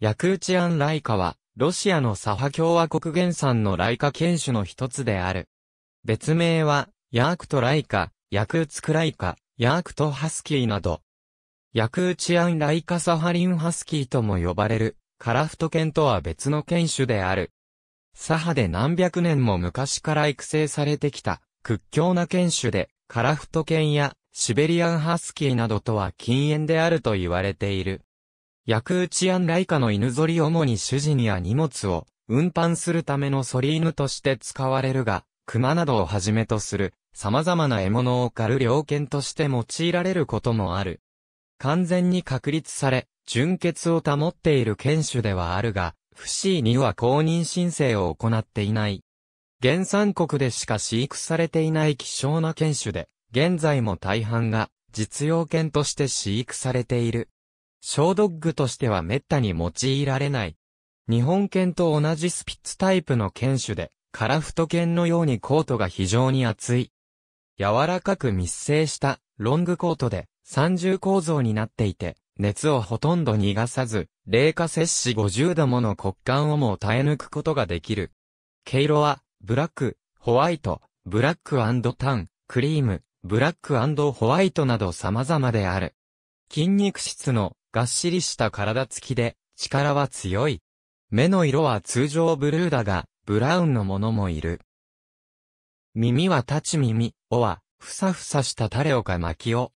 ヤクーチアンライカは、ロシアのサハ共和国原産のライカ犬種の一つである。別名は、ヤークトライカ、ヤクーツクライカ、ヤークトハスキーなど。ヤクーチアンライカサハリンハスキーとも呼ばれる、カラフト犬とは別の犬種である。サハで何百年も昔から育成されてきた、屈強な犬種で、カラフト犬や、シベリアンハスキーなどとは禁煙であると言われている。薬打ン案来カの犬ぞり主に主人や荷物を運搬するためのソリ犬として使われるが、熊などをはじめとする様々な獲物を狩る猟犬として用いられることもある。完全に確立され、純血を保っている犬種ではあるが、不議には公認申請を行っていない。原産国でしか飼育されていない希少な犬種で、現在も大半が実用犬として飼育されている。小ドッグとしては滅多に用いられない。日本犬と同じスピッツタイプの犬種で、カラフト犬のようにコートが非常に厚い。柔らかく密生したロングコートで三重構造になっていて、熱をほとんど逃がさず、冷下摂氏50度もの骨幹をも耐え抜くことができる。毛色は、ブラック、ホワイト、ブラックタン、クリーム、ブラックホワイトなど様々である。筋肉質のがっしりした体つきで、力は強い。目の色は通常ブルーだが、ブラウンのものもいる。耳は立ち耳、尾は、ふさふさしたタレオか巻きを。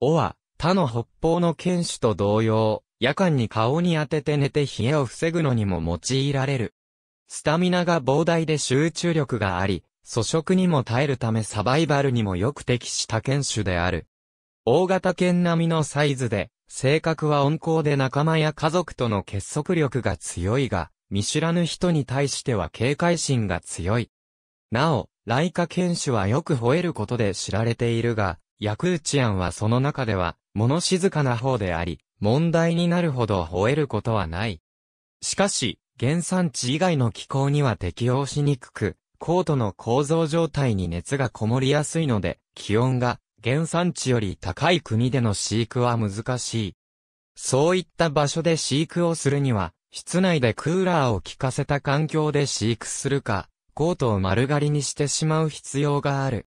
尾は、他の北方の犬種と同様、夜間に顔に当てて寝て冷えを防ぐのにも用いられる。スタミナが膨大で集中力があり、粗食にも耐えるためサバイバルにもよく適した犬種である。大型犬並みのサイズで、性格は温厚で仲間や家族との結束力が強いが、見知らぬ人に対しては警戒心が強い。なお、来カ犬種はよく吠えることで知られているが、ヤクーチアンはその中では、物静かな方であり、問題になるほど吠えることはない。しかし、原産地以外の気候には適応しにくく、コートの構造状態に熱がこもりやすいので、気温が原産地より高い国での飼育は難しい。そういった場所で飼育をするには、室内でクーラーを効かせた環境で飼育するか、コートを丸刈りにしてしまう必要がある。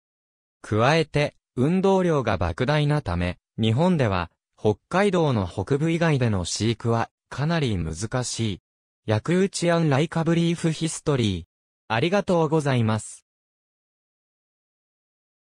加えて、運動量が莫大なため、日本では、北海道の北部以外での飼育は、かなり難しい。薬打ちアンライカブリーフヒストリー。ありがとうございます。